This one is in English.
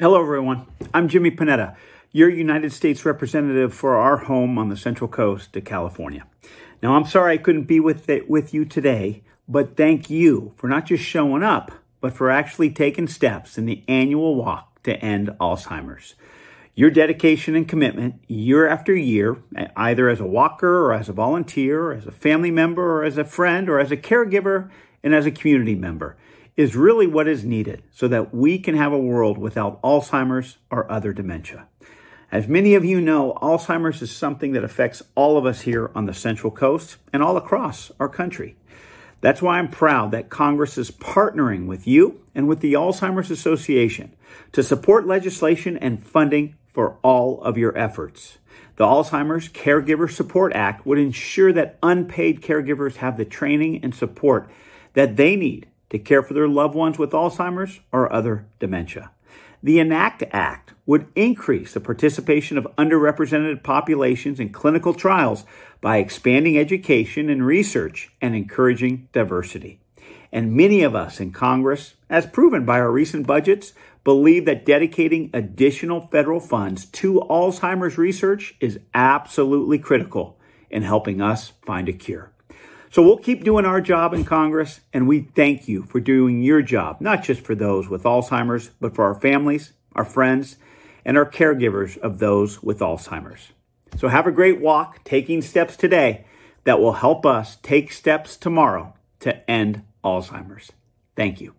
Hello, everyone. I'm Jimmy Panetta, your United States representative for our home on the Central Coast of California. Now, I'm sorry I couldn't be with it, with you today, but thank you for not just showing up, but for actually taking steps in the annual walk to end Alzheimer's. Your dedication and commitment year after year, either as a walker or as a volunteer, or as a family member or as a friend or as a caregiver and as a community member, is really what is needed so that we can have a world without Alzheimer's or other dementia. As many of you know, Alzheimer's is something that affects all of us here on the Central Coast and all across our country. That's why I'm proud that Congress is partnering with you and with the Alzheimer's Association to support legislation and funding for all of your efforts. The Alzheimer's Caregiver Support Act would ensure that unpaid caregivers have the training and support that they need to care for their loved ones with Alzheimer's or other dementia. The ENACT Act would increase the participation of underrepresented populations in clinical trials by expanding education and research and encouraging diversity. And many of us in Congress, as proven by our recent budgets, believe that dedicating additional federal funds to Alzheimer's research is absolutely critical in helping us find a cure. So we'll keep doing our job in Congress, and we thank you for doing your job, not just for those with Alzheimer's, but for our families, our friends, and our caregivers of those with Alzheimer's. So have a great walk, taking steps today that will help us take steps tomorrow to end Alzheimer's. Thank you.